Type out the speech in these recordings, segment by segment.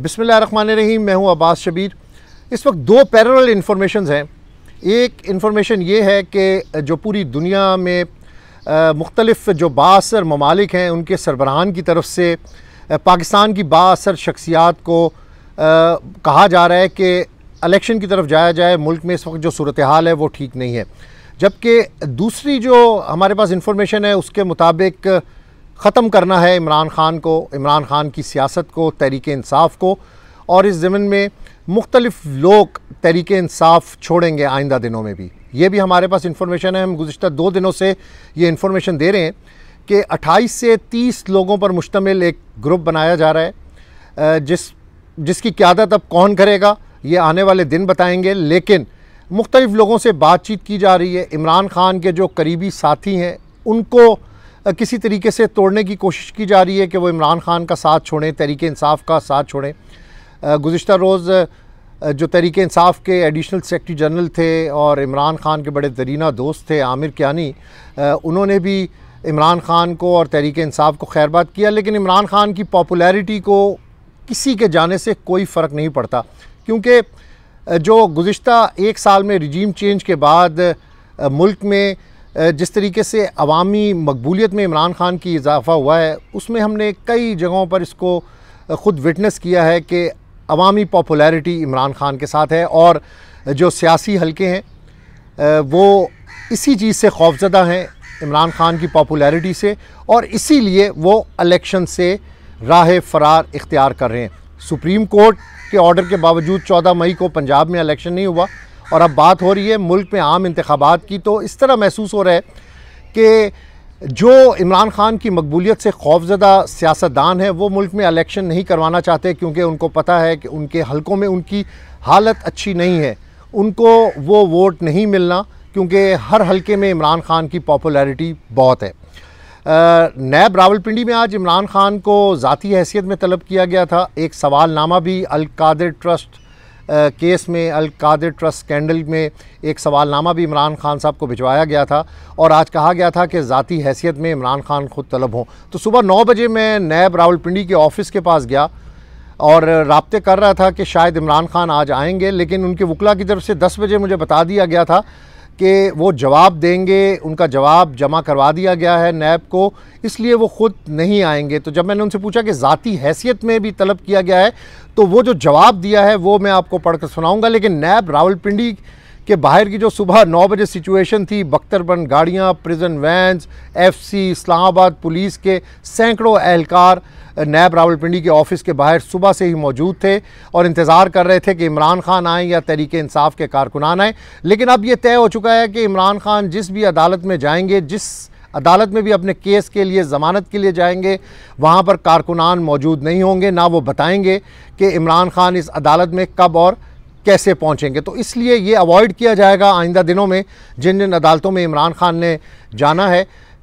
बिसमिल्ल run रही मैं हूँ अब्बास शबीर इस वक्त दो पैरल इन्फॉर्मेशन हैं एक इन्फॉर्मेशन ये है कि जो पूरी दुनिया में मुख्तलफ़ जो बासर ममालिक हैं उनके सरबराहान की तरफ से पाकिस्तान की बासर शख्सियात को आ, कहा जा रहा है कि अलेक्शन की तरफ जाया जाए मुल्क में इस वक्त जो सूरत हाल है वो ठीक नहीं है जबकि दूसरी जो हमारे पास इन्फॉर्मेशन है उसके मुताबिक ख़त्म करना है इमरान खान को इमरान खान की सियासत को तहरीक इंसाफ को और इस ज़मीन में मुख्तलिफ लोग तहरीक इंसाफ छोड़ेंगे आइंदा दिनों में भी ये भी हमारे पास इंफॉर्मेशन है हम गुज्त दो दिनों से ये इन्फॉर्मेशन दे रहे हैं कि 28 से 30 लोगों पर मुश्तमिल एक ग्रुप बनाया जा रहा है जिस जिसकी क्यादत अब कौन करेगा ये आने वाले दिन बताएंगे लेकिन मुख्तलिफ़ लोगों से बातचीत की जा रही है इमरान खान के जो करीबी साथी हैं उनको किसी तरीके से तोड़ने की कोशिश की जा रही है कि वो इमरान खान का साथ छोड़ें तहरीक इंसाफ का साथ छोड़ें गुज्त रोज़ जो तहरीक इंसाफ के एडिशनल सेक्रटरी जनरल थे और इमरान खान के बड़े दरीना दोस्त थे आमिर क्यानी उन्होंने भी इमरान खान को और तहरीक इंसाफ को खैरबाद किया लेकिन इमरान खान की पॉपुलैरिटी को किसी के जाने से कोई फ़र्क नहीं पड़ता क्योंकि जो गुज्त एक साल में रिजीम चेंज के बाद मुल्क में जिस तरीके से अवामी मकबूलीत में इमरान ख़ान की इजाफ़ा हुआ है उसमें हमने कई जगहों पर इसको ख़ुद विटनेस किया है कि अवामी पॉपुलैरिटी इमरान ख़ान के साथ है और जो सियासी हलके हैं वो इसी चीज़ से खौफजदा हैं इमरान ख़ान की पॉपुलैरिटी से और इसीलिए वो अलेक्शन से राह फरार इख्तियार कर रहे हैं सुप्रीम कोर्ट के ऑर्डर के बावजूद 14 मई को पंजाब में इलेक्शन नहीं हुआ और अब बात हो रही है मुल्क में आम इंतबात की तो इस तरह महसूस हो रहा है कि जो इमरान खान की मकबूलीत से खौफजदा सियासतदान है वो मुल्क में अलेक्शन नहीं करवाना चाहते क्योंकि उनको पता है कि उनके हलकों में उनकी हालत अच्छी नहीं है उनको वो वोट नहीं मिलना क्योंकि हर हलके में इमरान खान की पॉपुलैरिटी बहुत है नैब रावलपिंडी में आज इमरान खान को ज़ाती हैसियत में तलब किया गया था एक सवालनामा भी अलकादर ट्रस्ट केस में अलकाद ट्रस्ट स्कैंडल में एक सवालनामा भी इमरान खान साहब को भिजवाया गया था और आज कहा गया था कि ज़ाती हैसियत में इमरान खान खुद तलब हों तो सुबह नौ बजे मैं नैब रावलपिंडी के ऑफिस के पास गया और रबते कर रहा था कि शायद इमरान खान आज आएंगे लेकिन उनके वकला की तरफ से दस बजे मुझे बता दिया गया था कि वो जवाब देंगे उनका जवाब जमा करवा दिया गया है नैब को इसलिए वो ख़ुद नहीं आएंगे तो जब मैंने उनसे पूछा कि ज़ाती हैसियत में भी तलब किया गया है तो वो जो जवाब दिया है वो मैं आपको पढ़कर सुनाऊंगा लेकिन नैब रावलपिंडी के बाहर की जो सुबह नौ बजे सिचुएशन थी बख्तरबंद गाड़ियाँ prison F FC Islamabad police के सैकड़ों एहलकार नैब रावलपिंडी के ऑफिस के बाहर सुबह से ही मौजूद थे और इंतज़ार कर रहे थे कि इमरान खान आएँ या तहरीक इंसाफ के कारकुनान आएँ लेकिन अब ये तय हो चुका है कि इमरान खान जिस भी अदालत में जाएंगे जिस अदालत में भी अपने केस के लिए ज़मानत के लिए जाएंगे वहाँ पर कारकुनान मौजूद नहीं होंगे ना वो बताएंगे कि इमरान खान इस अदालत में कब और कैसे पहुँचेंगे तो इसलिए ये अवॉइड किया जाएगा आइंदा दिनों में जिन जिन अदालतों में इमरान खान ने जाना है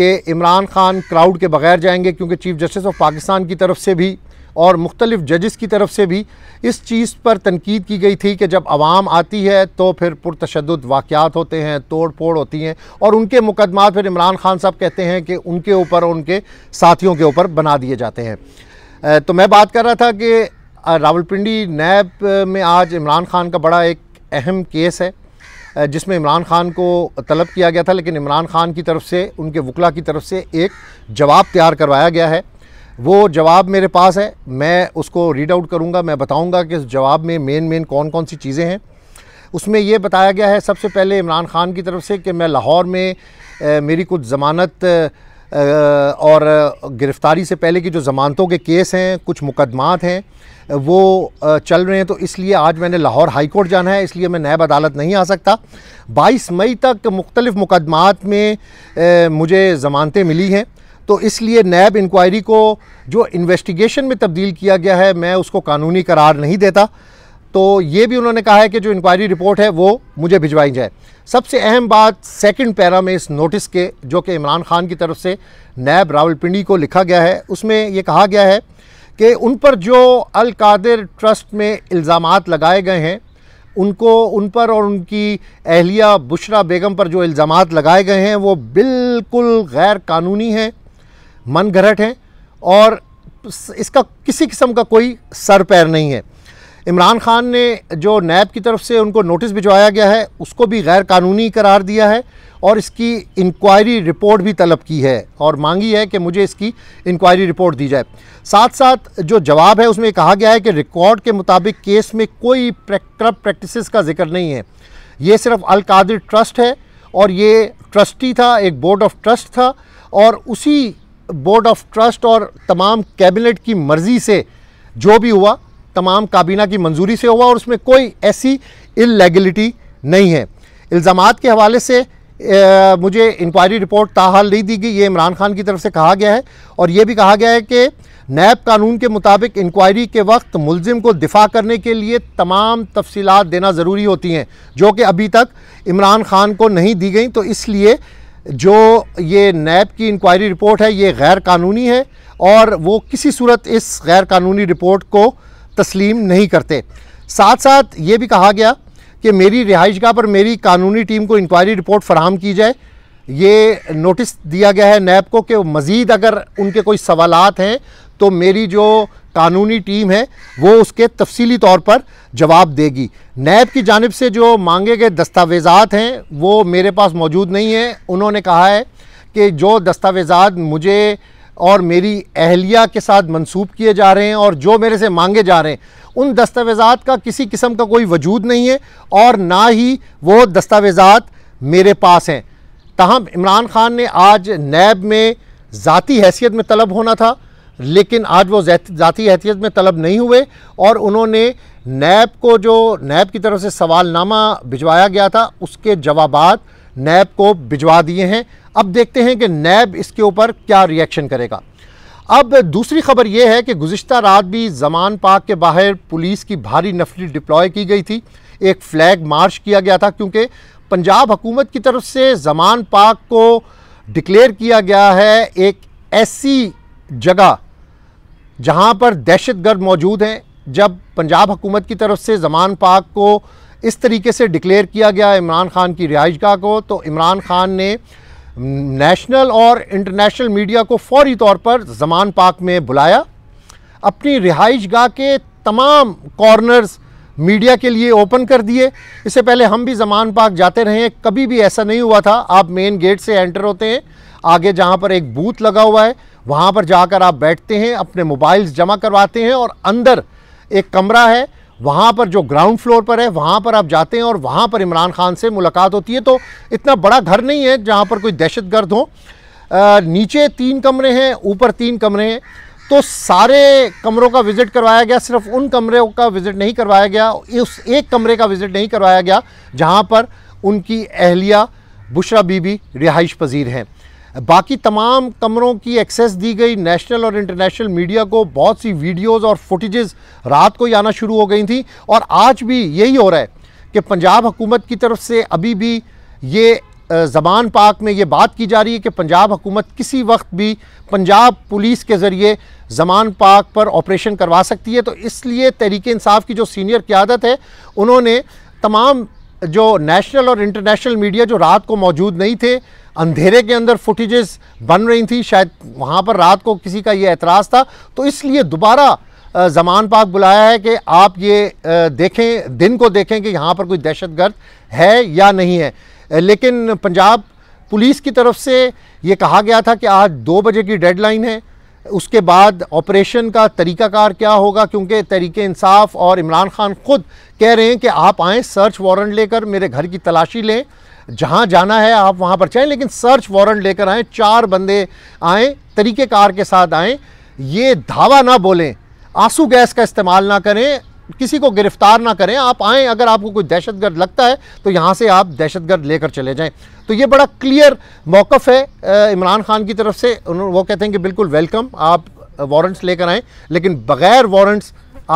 कि इमरान खान क्राउड के बगैर जाएंगे क्योंकि चीफ जस्टिस ऑफ पाकिस्तान की तरफ से भी और मुख्तलिफ जजस की तरफ से भी इस चीज़ पर तनकीद की गई थी कि जब आवाम आती है तो फिर पुरतशद वाक़ात होते हैं तोड़ फोड़ होती हैं और उनके मुकदमा फिर इमरान खान साहब कहते हैं कि उनके ऊपर और उनके साथियों के ऊपर बना दिए जाते हैं तो मैं बात कर रहा था कि रावलपिंडी नैब में आज इमरान खान का बड़ा एक अहम केस है जिसमें इमरान खान को तलब किया गया था लेकिन इमरान खान की तरफ से उनके वकला की तरफ से एक जवाब तैयार करवाया गया है वो जवाब मेरे पास है मैं उसको रीड आउट करूँगा मैं बताऊँगा कि उस जवाब में मेन मेन कौन कौन सी चीज़ें हैं उसमें ये बताया गया है सबसे पहले इमरान खान की तरफ से कि मैं लाहौर में ए, मेरी कुछ ज़मानत और गिरफ़्तारी से पहले की जो ज़मानतों के केस हैं कुछ मुकदमात हैं वो चल रहे हैं तो इसलिए आज मैंने लाहौर हाई कोर्ट जाना है इसलिए मैं नैब अदालत नहीं आ सकता 22 मई तक मुख्तलिफ़ मुकदमात में ए, मुझे ज़मानतें मिली हैं तो इसलिए नैब इंक्वायरी को जो इन्वेस्टिगेशन में तब्दील किया गया है मैं उसको कानूनी करार नहीं देता तो ये भी उन्होंने कहा है कि जो इंक्वायरी रिपोर्ट है वो मुझे भिजवाई जाए सबसे अहम बात सेकंड पैरा में इस नोटिस के जो कि इमरान खान की तरफ से नैब रावलपिंडी को लिखा गया है उसमें ये कहा गया है कि उन पर जो अल कादिर ट्रस्ट में इल्ज़ाम लगाए गए हैं उनको उन पर और उनकी अहलिया बुशरा बेगम पर जो इल्ज़ाम लगाए गए हैं वो बिल्कुल गैर कानूनी हैं मन घरट हैं और इसका किसी किस्म का कोई सर पैर नहीं है इमरान खान ने जो नैब की तरफ से उनको नोटिस भिजवाया गया है उसको भी गैर कानूनी करार दिया है और इसकी इंक्वायरी रिपोर्ट भी तलब की है और मांगी है कि मुझे इसकी इंक्वायरी रिपोर्ट दी जाए साथ साथ जो जवाब है उसमें कहा गया है कि रिकॉर्ड के मुताबिक केस में कोई करप्ट प्रैक्टिस का जिक्र नहीं है ये सिर्फ अलकादिर ट्रस्ट है और ये ट्रस्टी था एक बोर्ड ऑफ ट्रस्ट था और उसी बोर्ड ऑफ ट्रस्ट और तमाम कैबिनेट की मर्ज़ी से जो भी हुआ तमाम काबीना की मंजूरी से हुआ और उसमें कोई ऐसी इलेगलिटी नहीं है इल्ज़ाम के हवाले से ए, मुझे इंक्वायरी रिपोर्ट ताहाल नहीं दी गई ये इमरान खान की तरफ से कहा गया है और ये भी कहा गया है कि नैब कानून के मुताबिक इंक्वायरी के वक्त मुलजिम को दिफा करने के लिए तमाम तफसीत देना ज़रूरी होती हैं जो कि अभी तक इमरान खान को नहीं दी गई तो इसलिए जो ये नैब की इंक्वायरी रिपोर्ट है ये गैर कानूनी है और वो किसी सूरत इस गैर कानूनी रिपोर्ट को तस्लीम नहीं करते साथ साथ ये भी कहा गया कि मेरी रिहाइश गाह पर मेरी कानूनी टीम को इंक्वायरी रिपोर्ट फराहम की जाए ये नोटिस दिया गया है नैब को कि मज़ीद अगर उनके कोई सवाल हैं तो मेरी जो कानूनी टीम है वो उसके तफसीली तौर पर जवाब देगी नैब की जानब से जो मांगे गए दस्तावेज़ात हैं वो मेरे पास मौजूद नहीं हैं उन्होंने कहा है कि जो दस्तावेज़ात मुझे और मेरी अहलिया के साथ मंसूब किए जा रहे हैं और जो मेरे से मांगे जा रहे हैं उन दस्तावेज़ात का किसी किस्म का कोई वजूद नहीं है और ना ही वो दस्तावेज़ात मेरे पास हैं तहम इमरान ख़ान ने आज नैब में ज़ाती हैसियत में तलब होना था लेकिन आज वो ज़ाती हैसियत में तलब नहीं हुए और उन्होंने नैब को जो नैब की तरफ से सवालनामा भिजवाया गया था उसके जवाब नैब को भिजवा दिए हैं अब देखते हैं कि नैब इसके ऊपर क्या रिएक्शन करेगा अब दूसरी खबर यह है कि गुज्त रात भी जमान पाक के बाहर पुलिस की भारी नफली डिप्लॉय की गई थी एक फ्लैग मार्च किया गया था क्योंकि पंजाब हुकूमत की तरफ से जमान पाक को डिक्लेयर किया गया है एक ऐसी जगह जहाँ पर दहशत गर्द मौजूद हैं जब पंजाब हुकूमत की तरफ से जमान पाक को इस तरीके से डिक्लेयर किया गया इमरान खान की रिहाइश गाह को तो इमरान खान ने नेशनल और इंटरनेशनल मीडिया को फौरी तौर पर जमान पाक में बुलाया अपनी रिहाइश गाह के तमाम कॉर्नर्स मीडिया के लिए ओपन कर दिए इससे पहले हम भी जमान पाक जाते रहे हैं कभी भी ऐसा नहीं हुआ था आप मेन गेट से एंटर होते हैं आगे जहाँ पर एक बूथ लगा हुआ है वहाँ पर जाकर आप बैठते हैं अपने मोबाइल्स जमा करवाते हैं और अंदर एक कमरा है वहाँ पर जो ग्राउंड फ्लोर पर है वहाँ पर आप जाते हैं और वहाँ पर इमरान खान से मुलाकात होती है तो इतना बड़ा घर नहीं है जहाँ पर कोई दहशत गर्द हो आ, नीचे तीन कमरे हैं ऊपर तीन कमरे हैं तो सारे कमरों का विज़िट करवाया गया सिर्फ उन कमरों का विज़िट नहीं करवाया गया उस एक कमरे का विज़िट नहीं करवाया गया जहाँ पर उनकी अहलिया बुशरा बीबी रिहाइश पजीर हैं बाकी तमाम कमरों की एक्सेस दी गई नेशनल और इंटरनेशनल मीडिया को बहुत सी वीडियोस और फुटेजेस रात को ही आना शुरू हो गई थी और आज भी यही हो रहा है कि पंजाब हुकूमत की तरफ से अभी भी ये ज़बान पाक में ये बात की जा रही है कि पंजाब हुकूमत किसी वक्त भी पंजाब पुलिस के ज़रिए जमान पाक पर ऑपरेशन करवा सकती है तो इसलिए तहरीक इंसाफ की जो सीनियर क्यादत है उन्होंने तमाम जो नेशनल और इंटरनेशनल मीडिया जो रात को मौजूद नहीं थे अंधेरे के अंदर फुटेजेस बन रही थी शायद वहाँ पर रात को किसी का ये एतराज़ था तो इसलिए दोबारा जमान पाक बुलाया है कि आप ये देखें दिन को देखें कि यहाँ पर कोई दहशत गर्द है या नहीं है लेकिन पंजाब पुलिस की तरफ से ये कहा गया था कि आज दो बजे की डेडलाइन है उसके बाद ऑपरेशन का तरीकाकार क्या होगा क्योंकि तरीके इंसाफ और इमरान खान ख़ुद कह रहे हैं कि आप आएँ सर्च वारंट लेकर मेरे घर की तलाशी लें जहाँ जाना है आप वहाँ पर चाहें लेकिन सर्च वारंट लेकर आएँ चार बंदे आएँ तरीक़ेकार के साथ आएँ ये धावा ना बोलें आंसू गैस का इस्तेमाल ना करें किसी को गिरफ्तार ना करें आप आएँ अगर आपको कोई दहशतगर्द लगता है तो यहाँ से आप दहशतगर्द लेकर चले जाएँ तो ये बड़ा क्लियर मौकफ है इमरान खान की तरफ से वो कहते हैं कि बिल्कुल वेलकम आप वारंट्स लेकर आएँ लेकिन बग़ैर वारंट्स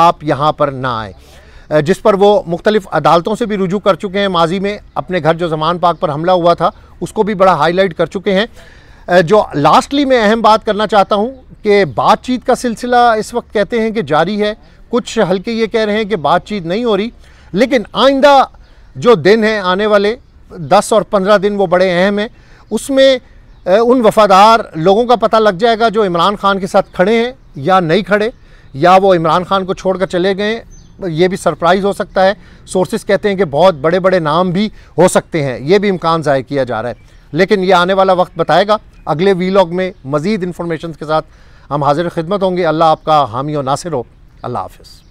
आप यहाँ पर ना आएँ जिस पर वो मुख्तलिफ अदालतों से भी रुजू कर चुके हैं माजी में अपने घर जो जमान पाक पर हमला हुआ था उसको भी बड़ा हाईलाइट कर चुके हैं जो लास्टली मैं अहम बात करना चाहता हूँ कि बातचीत का सिलसिला इस वक्त कहते हैं कि जारी है कुछ हल्के ये कह रहे हैं कि बातचीत नहीं हो रही लेकिन आइंदा जो दिन हैं आने वाले दस और पंद्रह दिन वो बड़े अहम हैं उसमें उन वफादार लोगों का पता लग जाएगा जो इमरान खान के साथ खड़े हैं या नहीं खड़े या वो इमरान खान को छोड़कर चले गए ये भी सरप्राइज़ हो सकता है सोर्सेज कहते हैं कि बहुत बड़े बड़े नाम भी हो सकते हैं ये भी इम्कान ज़ाहिर किया जा रहा है लेकिन ये आने वाला वक्त बताएगा अगले वीलॉग में मज़ीद इन्फॉर्मेशन के साथ हम हाजिर खिदमत होंगे अल्लाह आपका हामी और नासिर हो Allah Hafiz.